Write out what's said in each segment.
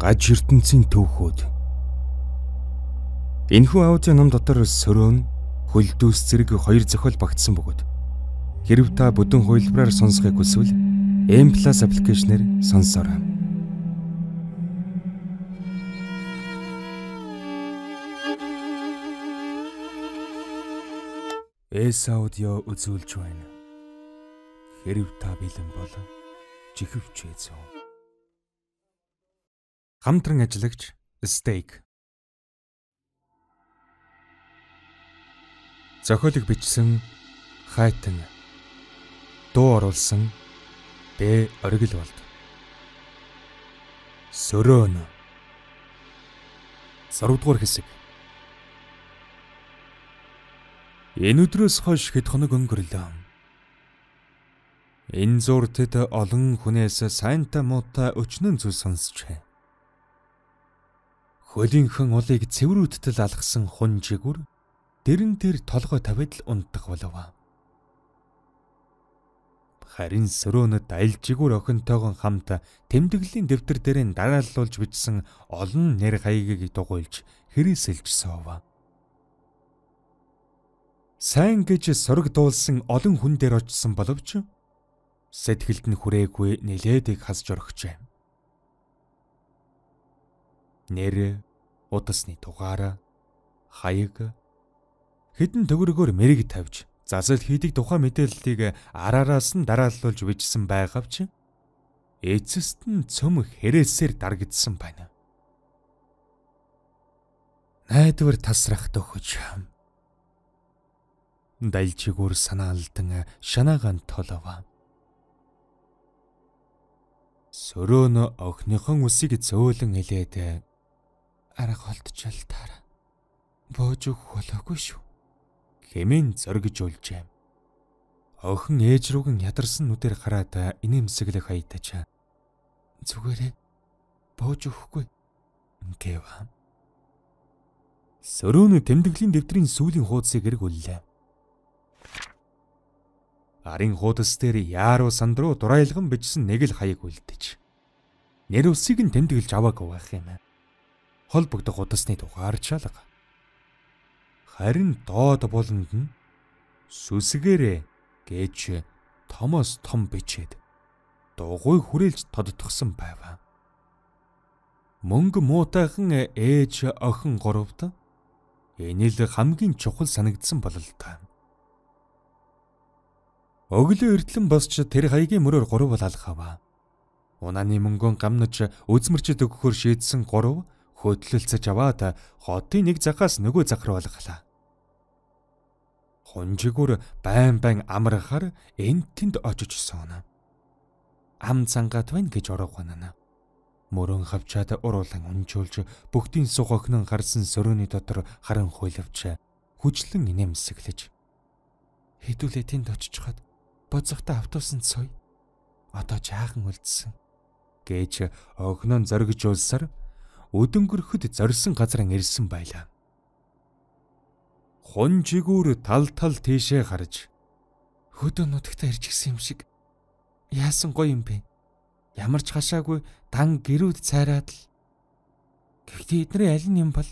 гаж ертөнцийн төвхөд энэхүү аудио ном дотор сөрөөн хөлдөөс зэрэг хоёр зохиол багтсан бөгөөд хэрв та бүдүүн хувилбараар сонсохыг хүсвэл M+ аппликейшнээр сонсоорой. Эс аудио үзүүлж байна. Хэрв та бэлэн бол жихвчээ зөө хамтран ажиллагч Stake. Зохиолыг бичсэн Хайтан. Дуу оруулсан Б. Оргил болд. Сөрөөн. 6 дугаар хэсэг. Энэ өдрөөс хойш хэд хоног өнгөрлөө. Энэ зур тэд олон хүнээс сайнтай муутай өчнөн зүйл сонсчээ. Хөлийнхэн улыг цэврүүтэл алгасан хун жигүр дэрэн тэр толгой тавьд л унтдах болов. Харин сөрөөнөд айл жигүр охинтойгоо хамт тэмдэглэлийн дэвтэр дээр нь дарааллуулж бичсэн олон нэр хаягийг дугуйлж хэрэгсэлжсэн ова. Сайн гэж сорог дуулсан олон хүн дээр очсон боловч сэтгэлд нь хүрээгүй нилээд их хасж орхижээ нэр, удасны тугаараа хаяг хідэн төгөргөөр мэрэг тавьж засал хийдэг тухай мэдээллийг араараас нь дарааллуулж бичсэн байгавч эцэст нь цөм хэрэгсээр дарагдсан байна. Найдвар тасрах төхөж дайлчигүр санаалдан шанагаан толова. Сөрөөнө охиныхон үсийг зөөлөн илээд арга олдчихвол таараа. Бөөж өгөх болоогүй шүү. Хэмээн зоргиж үлжээ. Охин ээж рүүгэн ядарсан нүдээр хараад инээмсэглэх хаятачаа. Зүгээрээ бөөж өгөхгүй гэв. Сөрөөнө тэмдэглэлийн дэвтрийн сүүлийн хуудсыг эрг үллээ. Арын хуудас дээр яаруу сандруу дурайлган бичсэн нэг л хаяг үлдэж. Нэр усыг нь тэмдэглэж аваагүй байх юм холбогдох удасны тухаар шалга. Харин доод болонд нь сүсгэрэ гэж томоос том бичээд дугуй хүрээлж тодтгсон байваа. Мөнгө муутайхан ээж охин гуравт энэ л хамгийн чухал санагдсан бололтой. Өглөө эртлэн босч тэр хаягийн мөрөөр гурав алхаваа. Унааны мөнгөөн гамнаж үзмэрчэд өгөхөөр шийдсэн гурав хөдлөлцөж аваад хотын нэг загаас нөгөө заг руу алгалаа. Хунжигүр байн байн амрахаар энэ тэнд очиж сооноо. Ам цангаат байна гэж ороогоонаа. Мөрөн хавчаад уруулан өнжүүлж бүгдийн сух огнон харсан сөрөөний дотор харан хуйлавч хүчлэн инээмсэглэж хэдүүлээ тэнд очичхад бодзогтой автуулсан цой одоо жаахан үлдсэн гэж огнон зоргиж улсаар өдөнгөрөхөд зорьсон газар ирсэн байлаа. Хун жигүүр тал тал тийшээ гарч хөдөө нутагтаа ирж гисэн юм шиг яасан гоё юм бэ? Ямар ч хашаагүй дан гэрүүд цайраад л Гэхдээ эднэрийн аль нь юм бол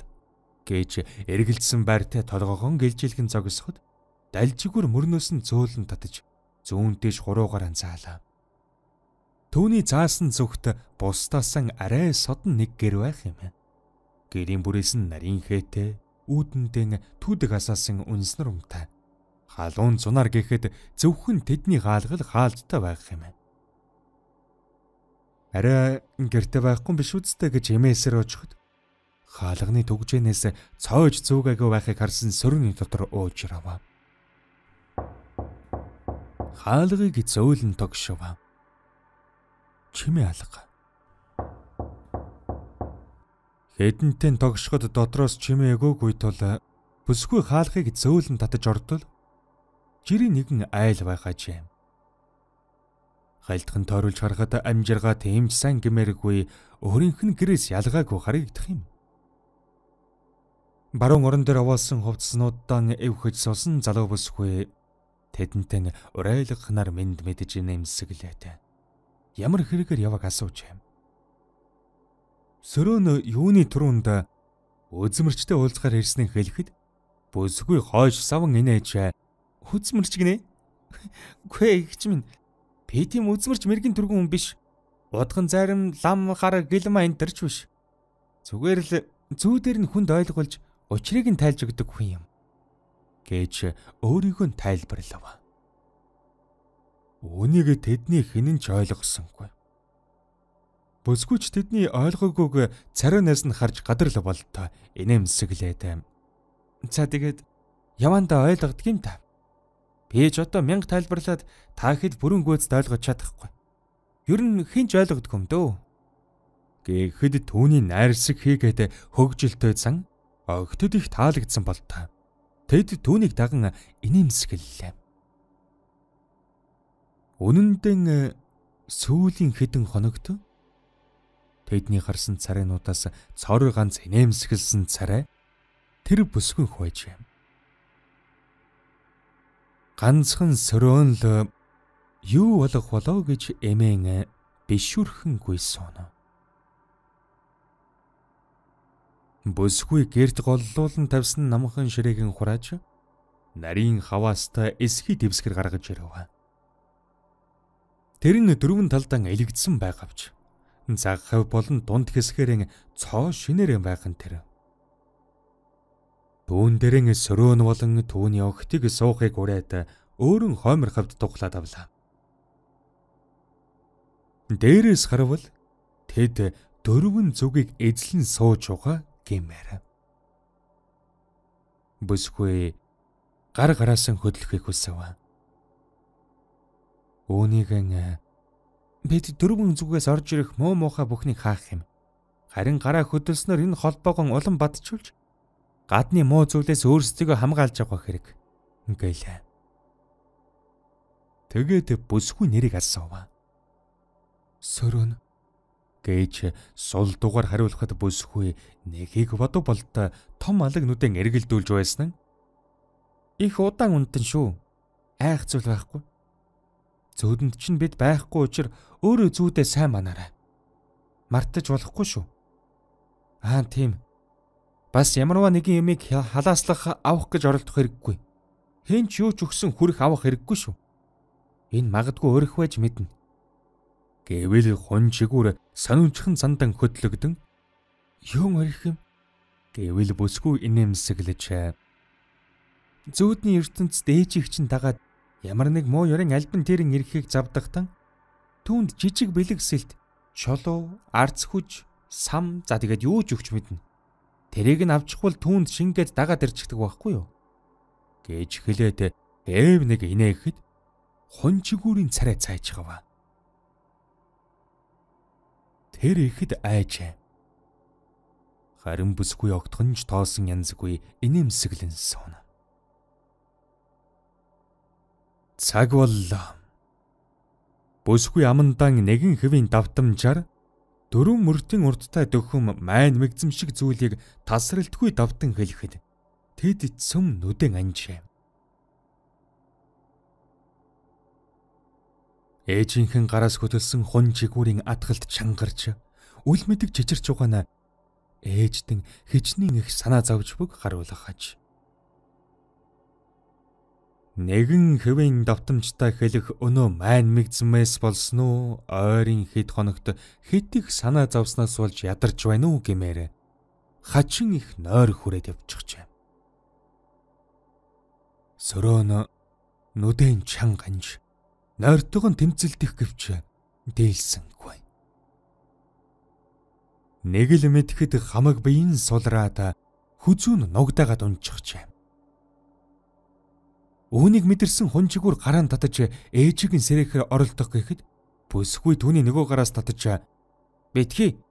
гэж эргэлдсэн байртай толгогон гэлжилхэн зогсоход далжигүр мөрнөөс нь зөөлөн татаж зүүнтэйж хуруугаар анзаалаа. Төвний заасан зүгт бусдаасан арай содн нэг гэр байх юм. Гэрийн бүрээс нь нарийн хээтэй, үүдэндээ түүдэг асаасан үнснэр өмтэй. Халуун зунаар гэхэд зөвхөн тэдний хаалгал хаалттай байх юм. Арай гэрте байхгүй биш үсттэй гэж эмээсэр очихд хаалганы төгжэнээс цоож зүүгээгүй байхыг харсан сөрний дотор уужрава. Хаалгыг зөөлөн тогшова чимээ алга. Хэдэнтэн тогшход дотроос чимээ өгөөгүй тул э, бүсгүй хаалхыг зөөлөн татаж ордол жирийн нэгэн айл байхаж юм. Хайлтхан тойруулж харахад амжиргаа тэмж сан гимэргүй өөрийнх нь гэрээс ялгаагүй харагдах юм. Баруун орон дээр овоолсон хувцснуудаа эвхэж суусан залуу бүсгүй тэдэнтэн урайлахнаар мэд мэдж нэмсэглээтэй ямар хэрэгээр яваг асууж юм. Сөрөөн юуны түрүүнд үзмэрчтэй уулзгаар ирснийг хэлэхэд бүсгүй хойш саван инээж үзмэрч гинэ. Гүй их ч минь би тийм үзмэрч мэрэгэн түргэн хүн биш. Удган зарим лам гар гэлма энэ төрч биш. Зүгээр л зүү дээр нь хүнд ойлгуулж учрыг нь тайлж өгдөг хүн юм. гэж өөрийгөө тайлбарлав. Үнийг тэдний хинэн ч ойлгосонгүй. Бөсгүүч тэдний ойлгоогүйг царинаас нь харж гадарл болтой инээмсэглээд. За тэгээд яванда ойлгодг юм та. Би ч одоо мянга тайлбарлаад та хэд бүрэн гүйцэд ойлгож чадахгүй. Ер нь хинч ойлгодг юм дөө. Гэхэд түүний найрсаг хийгээд хөгжилтэй зан огтд их таалагдсан болтой. Тэд түүнийг даган инээмсэглэлээ. Үнэн дээр сүүлийн хэдэн хоногт тэдний гарсан царинуудаас цор ганц нэмсгэлсэн царай тэр бүсгүн хувааж юм. Ганцхан сөрөөн л юу болох болоо гэж эмээн э, бишүрхэн гуйсууна. Бүсгүй герт голлуулан тавьсан намхан ширээгийн хурааж нарийн хаваастай эсхий дэвсгэр гаргаж ирэв. Тэр нь дөрвөн талдан элэгдсэн байгавч цаг хав болон дунд хэсгэрэн цоо шинээрэн байх нь тэр. Түүн дээрэн сөрөөн болон түүний өгтөг суухыг ураад өөрөн хоймор хавд тухлаад авлаа. Дээрээс харвал тэд дөрвөн зүгийг эзлэн сууж угаа гэмээр. Бүсгүй гар гараасан хөдлөхийг хүсэв. Өөнийгэн бид дөрвөн зүгээс орж ирэх муу муухай бүхнийг хаах юм. Харин гараа хөдөлснөр энэ холбоогоо улам бадчилж гадны муу зүйлээс өөрсдөө хамгаалж явах хэрэг гэлээ. Тэгээд бүсгүй нэрийг асуув. Сөрөн гэж сул дугаар хариулахад бүсгүй нэгийг бодов болтой том алаг нүдэн эргэлдүүлж байсан нь их удаан унтан шүү. Айх зүйл байхгүй. Зөөдөнд чинь бид байхгүй учраа өөрөө зүудээ сайн манаарай. Мартаж болохгүй шүү. Аа тийм. Бас ямарваа нэгэн ямиг халааслах авах гэж оролдох хэрэггүй. Хэн ч юу ч өгсөн хүрэх авах хэрэггүй шүү. Энэ магадгүй өрөх байж мэднэ. Гэвэл хун чигүүр сониучхан зандан хөдлөгдөн юм өрөх юм гэвэл бүсгүй инээмсэглэж зүүдний ертөнцид ээжийг чинь дагаад Ямар нэг муу ёрын альбан тэрэн ирэхийг завдагтан түүнд жижиг бэлэгсэлт, чолоо, арц хүч, сам за тэгээд юу ч өгч мэднэ. Тэрийг нь авчихвал түүнд шингээд дагаад ирчихдэг байхгүй юу? гэж хэлээд эв нэг инээхэд хончгүүрийн царай цайж гава. Тэр ихэд айжээ. Харин бүсгүй огтхонж тоосон янзгүй инээмсэглэн суна. Цаг боллоо. Бүсгүй амандан нэгэн хэвийн давтамжаар дөрвөн мөртийн урдтай дөхөм майн мэгзэм шиг зүйлийг тасралтгүй давтан хэлэхэд тэд цөм нүдэн анжээ. Ээжийнхэн гараас хөтөлсөн хун жигүүрийн атгалт чангарч үл мэдэг чичирч угаана ээждэн хичнээн их санаа зовж бүг харуулгаж. Нэгэн хэвэн давтамжтай хэлэх өнөө майн мэгзмэс болсон уу? Ойрын хэд хоногт хэд их санаа завснаас болж ядарч байна уу гэмээр хачин их нойр хүрээд явчихжээ. Сөрөөн нүдэн чан ганж нойртойгоо тэмцэлдэх гэвч дийлсэнгүй. Нэг л мэдхэд хамаг биеийн сулраад хүзүүн нугдаагаад унчихжээ. Үүнийг мэдэрсэн хүн чигүр гараан татаж ээжигийн сэрэхэр оролдох гэхэд бүсгүй түүний нөгөө гараас татаж битгий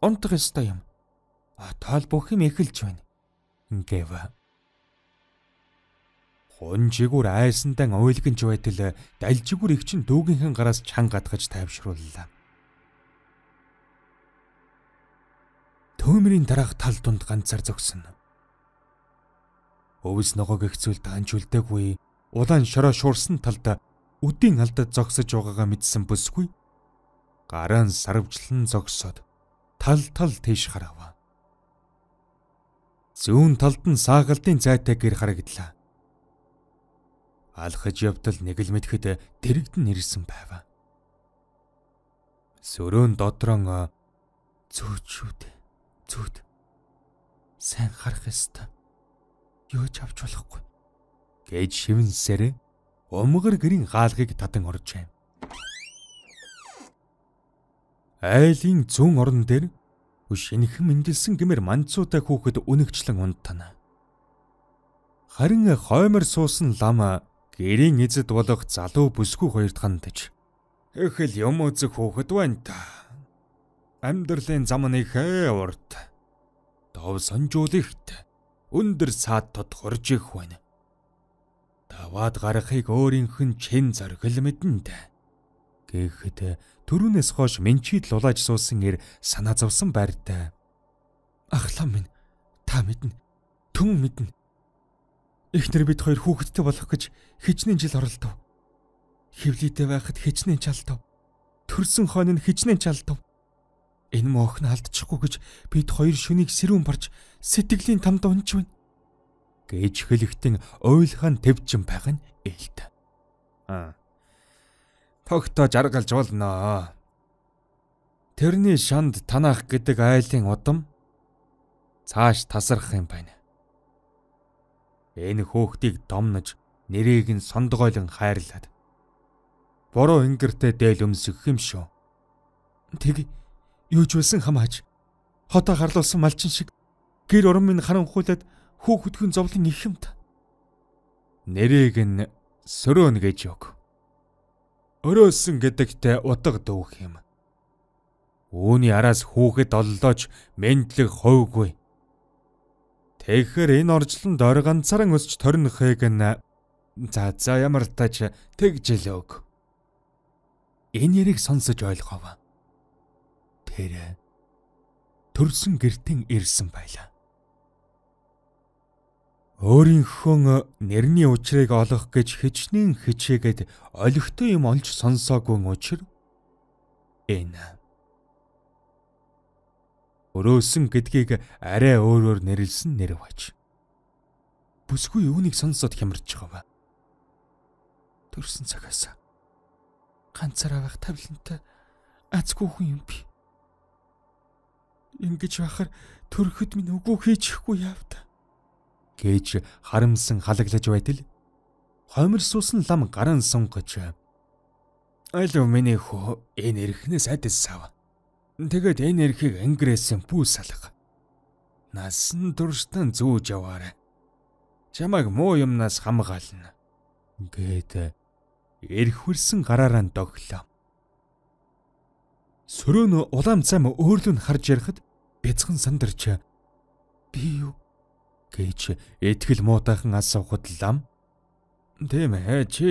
унтах ёстой юм. Тоол бүх юм эхэлж байна. Ингээв. Хүн чигүр айсантай ойлгонч байтал далжигүр их чин дүүгийнхэн гараас чан гатгаж тайвшрууллаа. Төмрийн дараах тал дунд ганцаар зогсон. Өвс ногоог ихцүүл таанч үлдээгүй. Улаан шороо шуурсан талд үдийн алдад зогсож байгаагаа мэдсэн бүсгүй. Гараа нь сарвжлан зогсоод тал тал тийш харава. Зүүн талд нь саагалтын зайтай гэр харагдлаа. Алхаж явтал нэг л мэдхэд дэрэгдэн ирсэн байваа. Сөрөөн дотроон зөөчүүд зөөд сайн харах ёстой Юу ч авч болохгүй. Гэж шивнэсээр умгар гэрийн хаалгыг татан орж байв. Айлын зүүн орон дээр шинхэн мэндэлсэн гэмээр манцуутай хүүхэд үнэгчлэн унтана. Харин хоймор суусан лама гэрийн эзэд болох залуу бүсгүй хоёрт хандж "Эхэл юм үзэх хүүхэд байна та. Амьдралын зам нэхээ урт. Дов сонжуул ихт өндөр саад тод хорж их байна. Даваад гарахыг өөрийнх нь чин зоргил мэднэ. Гэхэд төрүүнээс хойш менчид лулааж суусан эр санаа зовсон байртай. Ахлаа минь та мэднэ. Түмэн мэднэ. Эхнэр бид хоёр хүүхэдтэй болох гэж хичнээн жил оролдов. Хөвлийтэй байхад хичнээн чалтав. Төрсөн хойно нь хичнээн чалтав. Энэ мөн охин алдчихгүй гэж бид хоёр шөнийг сэрүүн барж сэтгэлийн тамд унж байна. гэж хэлэхтэн ойлхон төвчин байгаа нь ээлт. Аа. Тогтоо жаргалж болноо. Тэрний шанд танах гэдэг айлын удам цааш тасарх юм байна. Энэ хөөхтийг домнож нэрийг нь сондгойлон хайрлаад буруу ингэртэй дээл өмсөх юм шүү. Тэг юужвэлсэн хам хаж хотоо харлуулсан малчин шиг гэр урам минь харанхуулаад хүү хөдгөн зовлон их юмд. Нэрийг нь сөрөөн гэж өг. Өрөөсөн гэдэгтэй утга дүүх юм. Үүний араас хүүхэд оллооч мендлэг ховгүй. Тэгэхэр энэ орчлонд ор ганцаараа өсч торнохыг нь за за ямар тач тэгж л өг. Энэ яриг сонсож ойлгоов ирэхээр төрсөн гертэн ирсэн байлаа. Өөрийнхөө нэрний учрыг олох гэж хичнээн хичээгээд олигтой юм олж сонсоогүй учир энэ. Өрөөсөн гэдгийг арай өөрөөр нэрлсэн нэрв хаж. Бүсгүй юуныг сонсоод хямарч байгаа ба. Төрсэн цагаас ганцаараа байх тавилантай азгүй хүн юм би. Ингиж байхаар төрөхөд минь үгүй хийчихгүй яав та. Гээж харамсан халаглаж байтал хомирсуусан лам гаран сунгаж Айл миний хөө энэ эрхнээс айдас сав. Тэгээд энэ эрхийг ангирээсэн бүү салга. Насан туршдан зүүж яваарэ. Чамайг муу юмнаас хамгаална. Гээд эрх хүрсэн гараараа доглоо. Сөрөөнө улаан зам өөрлөнд харж ярахад бяцхан сандарч би юу гэж итгэл муутайхан асуухад лам тийм ээ чи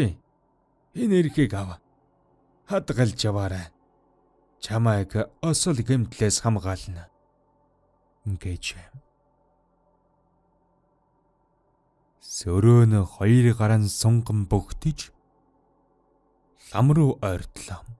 энэ эрхийг ав хадгалж яваарай чамайг осол гэмтлээс хамгаална гэж сөрөөн хоёр гаран сунган бөгтөж лам руу ойртлоо